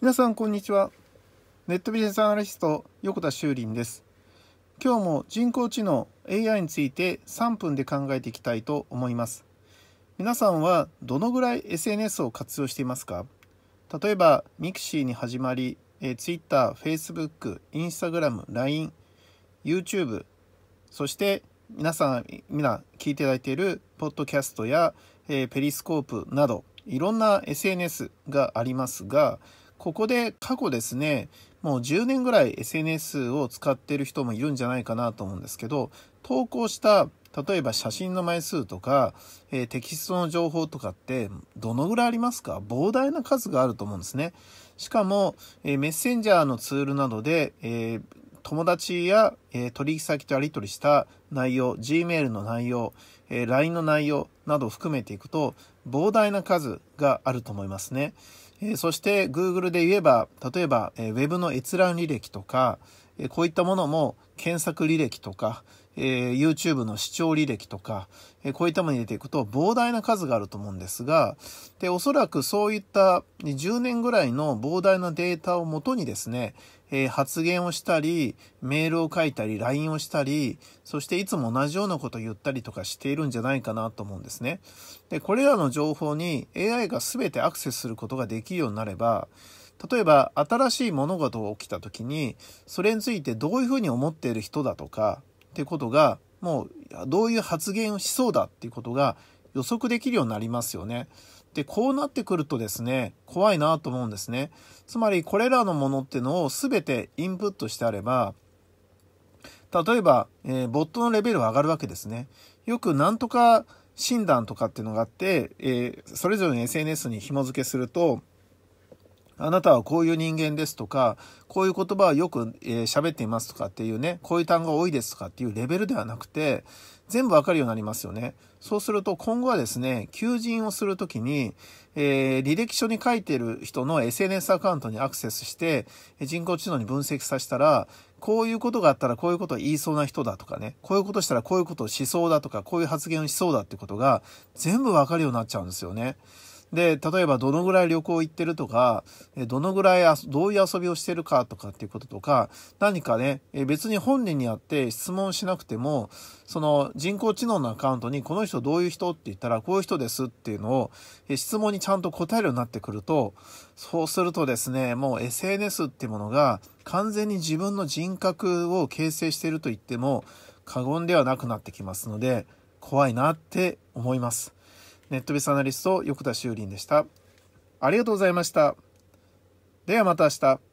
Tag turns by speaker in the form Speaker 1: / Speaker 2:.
Speaker 1: 皆さんこんにちはネットビジネスアナリスト横田修林です今日も人工知能 AI について3分で考えていきたいと思います皆さんはどのぐらい SNS を活用していますか例えば mixi に始まりえ Twitter、Facebook、Instagram、LINE、YouTube そして皆さん皆聞いていただいているポッドキャストや、えペリスコープなどいろんな SNS がありますがここで過去ですね、もう10年ぐらい SNS を使ってる人もいるんじゃないかなと思うんですけど、投稿した、例えば写真の枚数とか、えー、テキストの情報とかって、どのぐらいありますか膨大な数があると思うんですね。しかも、えー、メッセンジャーのツールなどで、えー友達や、え取引先とやり取りした内容、Gmail の内容、え LINE の内容などを含めていくと、膨大な数があると思いますね。えそして Google で言えば、例えば、え Web の閲覧履歴とか、えこういったものも検索履歴とか、えー、YouTube の視聴履歴とか、えこういったものに入れていくと膨大な数があると思うんですが、で、おそらくそういった10年ぐらいの膨大なデータをもとにですね、えー、発言をしたり、メールを書いたり、LINE をしたり、そしていつも同じようなことを言ったりとかしているんじゃないかなと思うんですね。で、これらの情報に AI が全てアクセスすることができるようになれば、例えば新しい物事が起きた時にそれについてどういうふうに思っている人だとかっていうことがもうどういう発言をしそうだっていうことが予測できるようになりますよね。でこうなってくるとですね怖いなと思うんですね。つまりこれらのものってのを全てインプットしてあれば例えば、えー、ボットのレベルは上がるわけですね。よくなんとか診断とかっていうのがあって、えー、それぞれの SNS に紐付けすると、あなたはこういう人間ですとか、こういう言葉はよく喋、えー、っていますとかっていうね、こういう単語が多いですとかっていうレベルではなくて、全部わかるようになりますよね。そうすると今後はですね、求人をするときに、えー、履歴書に書いてる人の SNS アカウントにアクセスして、人工知能に分析させたら、こういうことがあったらこういうことを言いそうな人だとかね、こういうことしたらこういうことをしそうだとか、こういう発言をしそうだってことが全部わかるようになっちゃうんですよね。で、例えばどのぐらい旅行行ってるとか、どのぐらいどういう遊びをしてるかとかっていうこととか、何かね、別に本人にあって質問しなくても、その人工知能のアカウントにこの人どういう人って言ったらこういう人ですっていうのを質問にちゃんと答えるようになってくると、そうするとですね、もう SNS っていうものが完全に自分の人格を形成していると言っても過言ではなくなってきますので、怖いなって思います。ネットベースアナリスト、横田修林でした。ありがとうございました。ではまた明日。